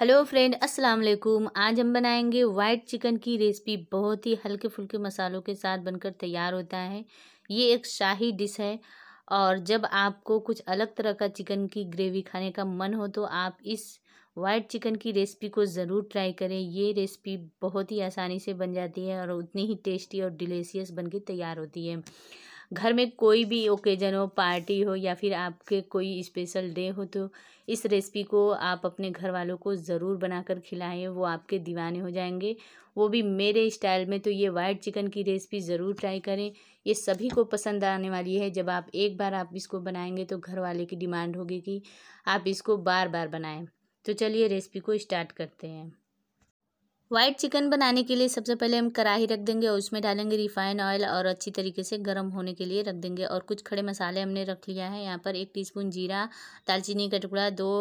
hello friend अस्सलाम वालेकुम आज हम बनाएंगे वाइट चिकन की रेसिपी बहुत ही हल्के फुल्के मसालों के साथ बनकर तैयार होता है ये एक शाही डिश है और जब आपको कुछ अलग तरह का चिकन की ग्रेवी खाने का मन हो तो आप इस वाइट चिकन की रेसिपी को ज़रूर ट्राई करें ये रेसिपी बहुत ही आसानी से बन जाती है और उतनी ही टेस्टी और डिलीशियस बन के तैयार होती है घर में कोई भी ओकेजन हो पार्टी हो या फिर आपके कोई स्पेशल डे हो तो इस रेसिपी को आप अपने घर वालों को ज़रूर बनाकर खिलाएं वो आपके दीवाने हो जाएंगे वो भी मेरे स्टाइल में तो ये वाइट चिकन की रेसिपी ज़रूर ट्राई करें ये सभी को पसंद आने वाली है जब आप एक बार आप इसको बनाएंगे तो घर वाले की डिमांड होगी कि आप इसको बार बार बनाएं तो चलिए रेसिपी को स्टार्ट करते हैं वाइट चिकन बनाने के लिए सबसे पहले हम कढ़ाई रख देंगे और उसमें डालेंगे रिफाइन ऑयल और अच्छी तरीके से गर्म होने के लिए रख देंगे और कुछ खड़े मसाले हमने रख लिया है यहाँ पर एक टीस्पून जीरा दालचीनी का टुकड़ा दो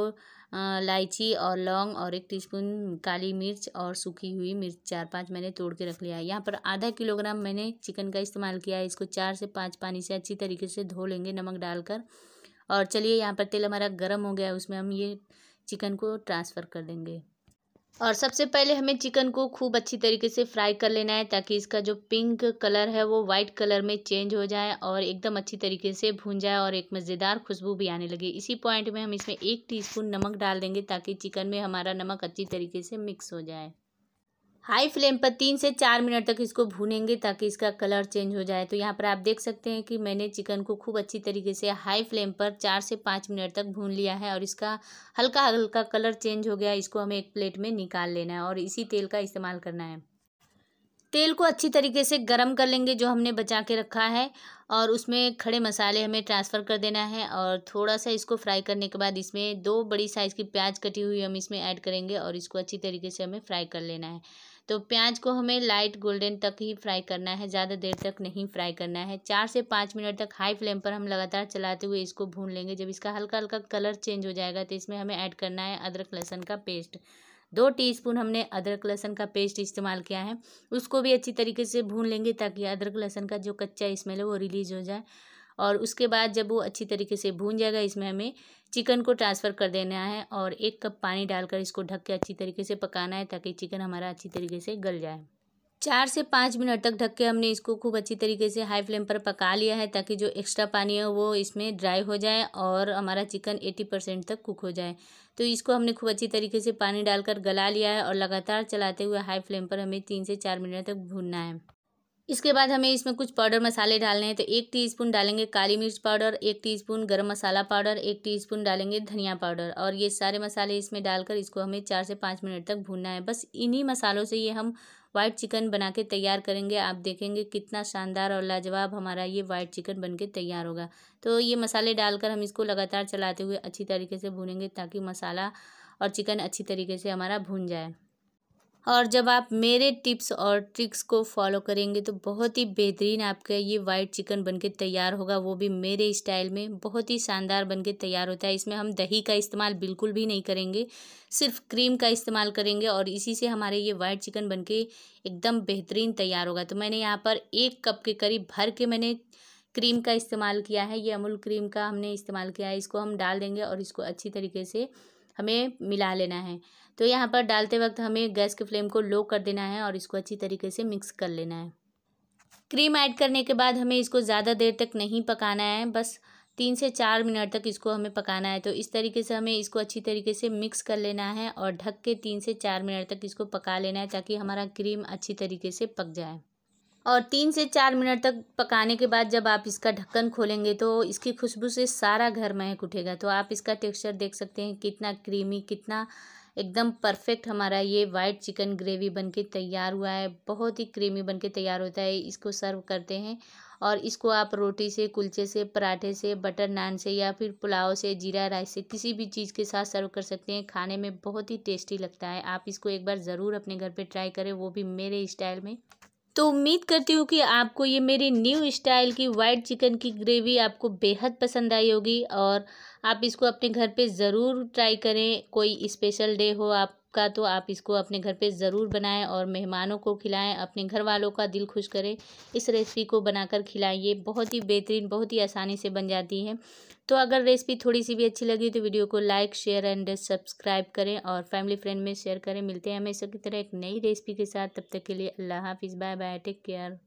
इलायची और लौंग और एक टीस्पून काली मिर्च और सूखी हुई मिर्च चार पांच मैंने तोड़ के रख लिया है यहाँ पर आधा किलोग्राम मैंने चिकन का इस्तेमाल किया है इसको चार से पाँच पानी से अच्छी तरीके से धो लेंगे नमक डालकर और चलिए यहाँ पर तेल हमारा गर्म हो गया है उसमें हम ये चिकन को ट्रांसफ़र कर देंगे और सबसे पहले हमें चिकन को खूब अच्छी तरीके से फ्राई कर लेना है ताकि इसका जो पिंक कलर है वो वाइट कलर में चेंज हो जाए और एकदम अच्छी तरीके से भून जाए और एक मज़ेदार खुशबू भी आने लगे इसी पॉइंट में हम इसमें एक टीस्पून नमक डाल देंगे ताकि चिकन में हमारा नमक अच्छी तरीके से मिक्स हो जाए हाई फ्लेम पर तीन से चार मिनट तक इसको भूनेंगे ताकि इसका कलर चेंज हो जाए तो यहाँ पर आप देख सकते हैं कि मैंने चिकन को खूब अच्छी तरीके से हाई फ्लेम पर चार से पाँच मिनट तक भून लिया है और इसका हल्का हल्का कलर चेंज हो गया इसको हमें एक प्लेट में निकाल लेना है और इसी तेल का इस्तेमाल करना है तेल को अच्छी तरीके से गर्म कर लेंगे जो हमने बचा के रखा है और उसमें खड़े मसाले हमें ट्रांसफ़र कर देना है और थोड़ा सा इसको फ्राई करने के बाद इसमें दो बड़ी साइज़ की प्याज कटी हुई हम इसमें ऐड करेंगे और इसको अच्छी तरीके से हमें फ्राई कर लेना है तो प्याज को हमें लाइट गोल्डन तक ही फ्राई करना है ज़्यादा देर तक नहीं फ्राई करना है चार से पाँच मिनट तक हाई फ्लेम पर हम लगातार चलाते हुए इसको भून लेंगे जब इसका हल्का हल्का कलर चेंज हो जाएगा तो इसमें हमें ऐड करना है अदरक लहसन का पेस्ट दो टीस्पून हमने अदरक लहसन का पेस्ट इस्तेमाल किया है उसको भी अच्छी तरीके से भून लेंगे ताकि अदरक लहसन का जो कच्चा स्मेल है वो रिलीज हो जाए और उसके बाद जब वो अच्छी तरीके से भून जाएगा इसमें हमें चिकन को ट्रांसफ़र कर देना है और एक कप पानी डालकर इसको ढक के अच्छी तरीके से पकाना है ताकि चिकन हमारा अच्छी तरीके से गल जाए चार से पाँच मिनट तक ढक के हमने इसको खूब अच्छी तरीके से हाई फ्लेम पर पका लिया है ताकि जो एक्स्ट्रा पानी है वो इसमें ड्राई हो जाए और हमारा चिकन एटी परसेंट तक कुक हो जाए तो इसको हमने खूब अच्छी तरीके से पानी डालकर गला लिया है और लगातार चलाते हुए हाई फ्लेम पर हमें तीन से चार मिनट तक भूनना है इसके बाद हमें इसमें कुछ पाउडर मसाले डालने हैं तो एक टीस्पून डालेंगे काली मिर्च पाउडर एक टीस्पून गरम मसाला पाउडर एक टीस्पून डालेंगे धनिया पाउडर और ये सारे मसाले इसमें डालकर इसको हमें चार से पाँच मिनट तक भूनना है बस इन्हीं मसालों से ये हम वाइट चिकन बना के तैयार करेंगे आप देखेंगे कितना शानदार और लाजवाब हमारा ये वाइट चिकन बन के तैयार होगा तो ये मसाले डालकर हम इसको लगातार चलाते हुए अच्छी तरीके से भूनेंगे ताकि मसाला और चिकन अच्छी तरीके से हमारा भून जाए और जब आप मेरे टिप्स और ट्रिक्स को फॉलो करेंगे तो बहुत ही बेहतरीन आपका ये वाइट चिकन बनके तैयार होगा वो भी मेरे स्टाइल में बहुत ही शानदार बनके तैयार होता है इसमें हम दही का इस्तेमाल बिल्कुल भी नहीं करेंगे सिर्फ क्रीम का इस्तेमाल करेंगे और इसी से हमारे ये वाइट चिकन बन एकदम बेहतरीन तैयार होगा तो मैंने यहाँ पर एक कप के करीब भर के मैंने क्रीम का इस्तेमाल किया है ये अमूल क्रीम का हमने इस्तेमाल किया है इसको हम डाल देंगे और इसको अच्छी तरीके से हमें मिला लेना है तो यहाँ पर डालते वक्त हमें गैस के फ्लेम को लो कर देना है और इसको अच्छी तरीके से मिक्स कर लेना है क्रीम ऐड करने के बाद हमें इसको ज़्यादा देर तक नहीं पकाना है बस तीन से चार मिनट तक इसको हमें पकाना है तो इस तरीके से हमें इसको अच्छी तरीके से मिक्स कर लेना है और ढक के तीन से चार मिनट तक इसको पका लेना है ताकि हमारा क्रीम अच्छी तरीके से पक जाए और तीन से चार मिनट तक पकाने के बाद जब आप इसका ढक्कन खोलेंगे तो इसकी खुशबू से सारा घर महक उठेगा तो आप इसका टेक्सचर देख सकते हैं कितना क्रीमी कितना एकदम परफेक्ट हमारा ये वाइट चिकन ग्रेवी बनके तैयार हुआ है बहुत ही क्रीमी बनके तैयार होता है इसको सर्व करते हैं और इसको आप रोटी से कुलचे से पराठे से बटर नान से या फिर पुलाव से जीरा राइस से किसी भी चीज़ के साथ सर्व कर सकते हैं खाने में बहुत ही टेस्टी लगता है आप इसको एक बार ज़रूर अपने घर पर ट्राई करें वो भी मेरे स्टाइल में तो उम्मीद करती हूँ कि आपको ये मेरी न्यू स्टाइल की वाइट चिकन की ग्रेवी आपको बेहद पसंद आई होगी और आप इसको अपने घर पे ज़रूर ट्राई करें कोई स्पेशल डे हो आप का तो आप इसको अपने घर पे ज़रूर बनाएं और मेहमानों को खिलाएं अपने घर वालों का दिल खुश करें इस रेसिपी को बनाकर खिलाइए बहुत ही बेहतरीन बहुत ही आसानी से बन जाती है तो अगर रेसिपी थोड़ी सी भी अच्छी लगी तो वीडियो को लाइक शेयर एंड सब्सक्राइब करें और फैमिली फ्रेंड में शेयर करें मिलते हैं हमेशा की तरह एक नई रेसिपी के साथ तब तक के लिए अल्लाह हाफिज़ बाय बाय टेक केयर